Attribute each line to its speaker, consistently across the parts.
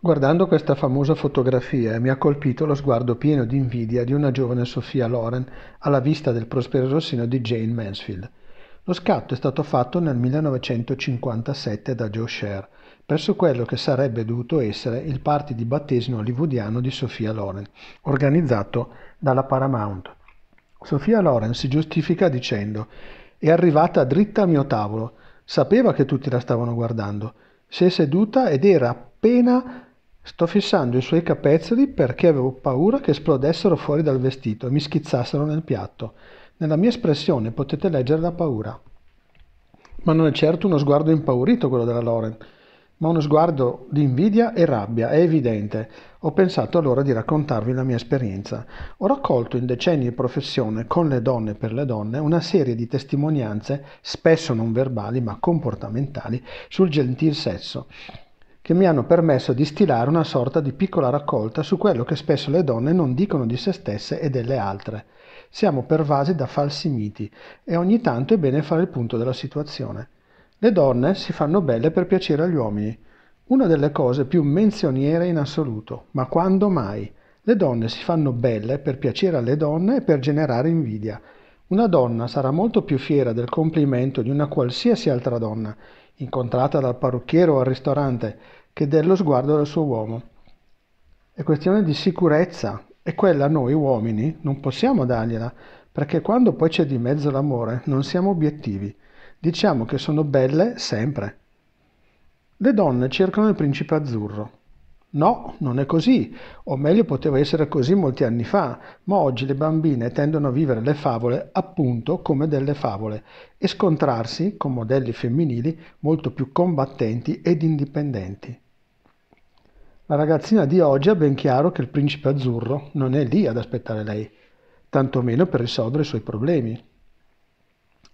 Speaker 1: Guardando questa famosa fotografia eh, mi ha colpito lo sguardo pieno di invidia di una giovane Sofia Loren alla vista del prospero rossino di Jane Mansfield. Lo scatto è stato fatto nel 1957 da Joe Sher presso quello che sarebbe dovuto essere il party di battesimo hollywoodiano di Sofia Loren, organizzato dalla Paramount. Sofia Loren si giustifica dicendo «È arrivata dritta al mio tavolo, sapeva che tutti la stavano guardando, si è seduta ed era appena Sto fissando i suoi capezzoli perché avevo paura che esplodessero fuori dal vestito e mi schizzassero nel piatto. Nella mia espressione potete leggere la paura. Ma non è certo uno sguardo impaurito quello della Loren, ma uno sguardo di invidia e rabbia, è evidente. Ho pensato allora di raccontarvi la mia esperienza. Ho raccolto in decenni di professione, con le donne e per le donne, una serie di testimonianze, spesso non verbali ma comportamentali, sul gentil sesso che mi hanno permesso di stilare una sorta di piccola raccolta su quello che spesso le donne non dicono di se stesse e delle altre. Siamo pervasi da falsi miti e ogni tanto è bene fare il punto della situazione. Le donne si fanno belle per piacere agli uomini. Una delle cose più menzioniere in assoluto, ma quando mai? Le donne si fanno belle per piacere alle donne e per generare invidia. Una donna sarà molto più fiera del complimento di una qualsiasi altra donna incontrata dal parrucchiere o al ristorante, che dè lo sguardo del suo uomo. È questione di sicurezza e quella noi uomini non possiamo dargliela, perché quando poi c'è di mezzo l'amore non siamo obiettivi, diciamo che sono belle sempre. Le donne cercano il principe azzurro, No, non è così, o meglio poteva essere così molti anni fa, ma oggi le bambine tendono a vivere le favole appunto come delle favole e scontrarsi con modelli femminili molto più combattenti ed indipendenti. La ragazzina di oggi ha ben chiaro che il principe azzurro non è lì ad aspettare lei, tantomeno per risolvere i suoi problemi,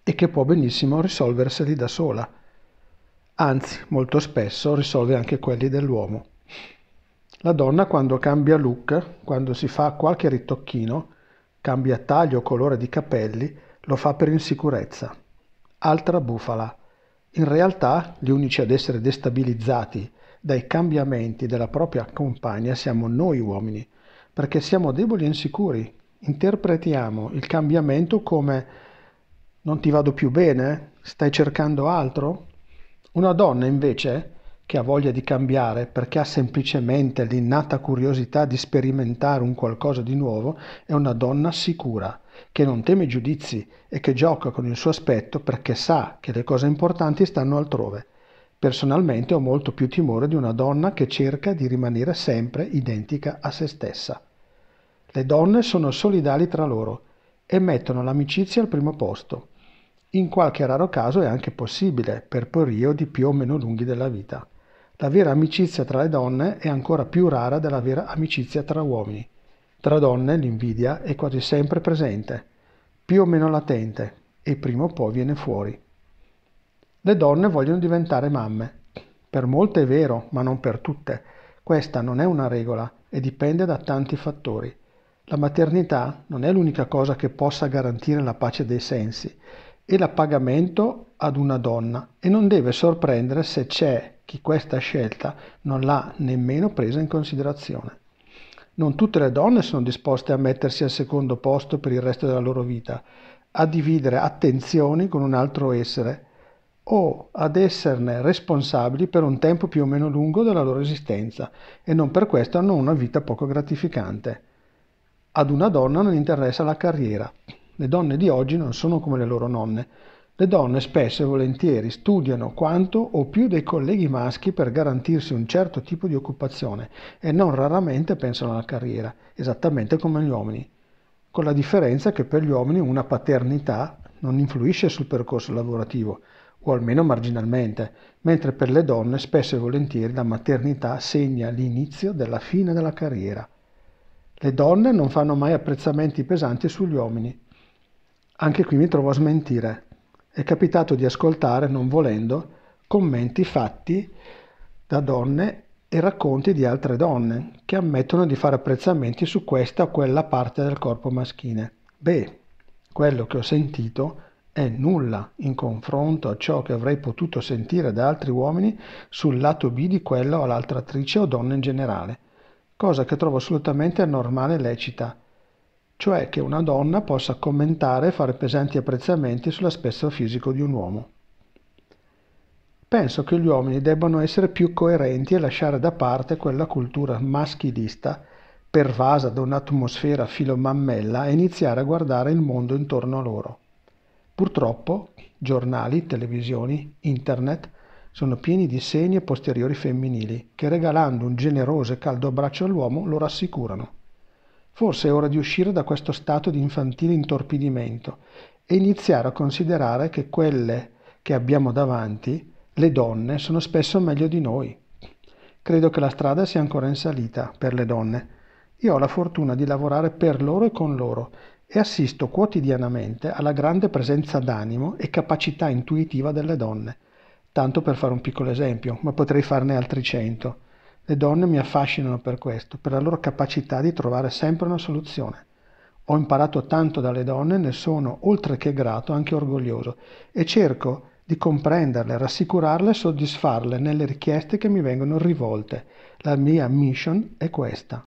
Speaker 1: e che può benissimo risolverseli da sola. Anzi, molto spesso risolve anche quelli dell'uomo. La donna quando cambia look, quando si fa qualche ritocchino, cambia taglio o colore di capelli, lo fa per insicurezza. Altra bufala. In realtà, gli unici ad essere destabilizzati dai cambiamenti della propria compagna siamo noi uomini, perché siamo deboli e insicuri. Interpretiamo il cambiamento come non ti vado più bene, stai cercando altro. Una donna invece che ha voglia di cambiare perché ha semplicemente l'innata curiosità di sperimentare un qualcosa di nuovo, è una donna sicura, che non teme giudizi e che gioca con il suo aspetto perché sa che le cose importanti stanno altrove. Personalmente ho molto più timore di una donna che cerca di rimanere sempre identica a se stessa. Le donne sono solidali tra loro e mettono l'amicizia al primo posto. In qualche raro caso è anche possibile per periodi più o meno lunghi della vita. La vera amicizia tra le donne è ancora più rara della vera amicizia tra uomini. Tra donne l'invidia è quasi sempre presente, più o meno latente, e prima o poi viene fuori. Le donne vogliono diventare mamme. Per molte è vero, ma non per tutte. Questa non è una regola e dipende da tanti fattori. La maternità non è l'unica cosa che possa garantire la pace dei sensi e l'appagamento ad una donna e non deve sorprendere se c'è chi questa scelta non l'ha nemmeno presa in considerazione. Non tutte le donne sono disposte a mettersi al secondo posto per il resto della loro vita, a dividere attenzioni con un altro essere o ad esserne responsabili per un tempo più o meno lungo della loro esistenza e non per questo hanno una vita poco gratificante. Ad una donna non interessa la carriera. Le donne di oggi non sono come le loro nonne, le donne spesso e volentieri studiano quanto o più dei colleghi maschi per garantirsi un certo tipo di occupazione e non raramente pensano alla carriera, esattamente come gli uomini, con la differenza che per gli uomini una paternità non influisce sul percorso lavorativo, o almeno marginalmente, mentre per le donne spesso e volentieri la maternità segna l'inizio della fine della carriera. Le donne non fanno mai apprezzamenti pesanti sugli uomini. Anche qui mi trovo a smentire, è capitato di ascoltare, non volendo, commenti fatti da donne e racconti di altre donne che ammettono di fare apprezzamenti su questa o quella parte del corpo maschile. Beh, quello che ho sentito è nulla in confronto a ciò che avrei potuto sentire da altri uomini sul lato B di quella o l'altra attrice o donna in generale, cosa che trovo assolutamente normale e lecita, cioè che una donna possa commentare e fare pesanti apprezzamenti sull'aspetto fisico di un uomo. Penso che gli uomini debbano essere più coerenti e lasciare da parte quella cultura maschilista pervasa da un'atmosfera filomammella e iniziare a guardare il mondo intorno a loro. Purtroppo giornali, televisioni, internet sono pieni di segni e posteriori femminili che regalando un generoso e caldo abbraccio all'uomo lo rassicurano. Forse è ora di uscire da questo stato di infantile intorpidimento e iniziare a considerare che quelle che abbiamo davanti, le donne, sono spesso meglio di noi. Credo che la strada sia ancora in salita per le donne. Io ho la fortuna di lavorare per loro e con loro e assisto quotidianamente alla grande presenza d'animo e capacità intuitiva delle donne. Tanto per fare un piccolo esempio, ma potrei farne altri cento. Le donne mi affascinano per questo, per la loro capacità di trovare sempre una soluzione. Ho imparato tanto dalle donne, ne sono oltre che grato anche orgoglioso e cerco di comprenderle, rassicurarle e soddisfarle nelle richieste che mi vengono rivolte. La mia mission è questa.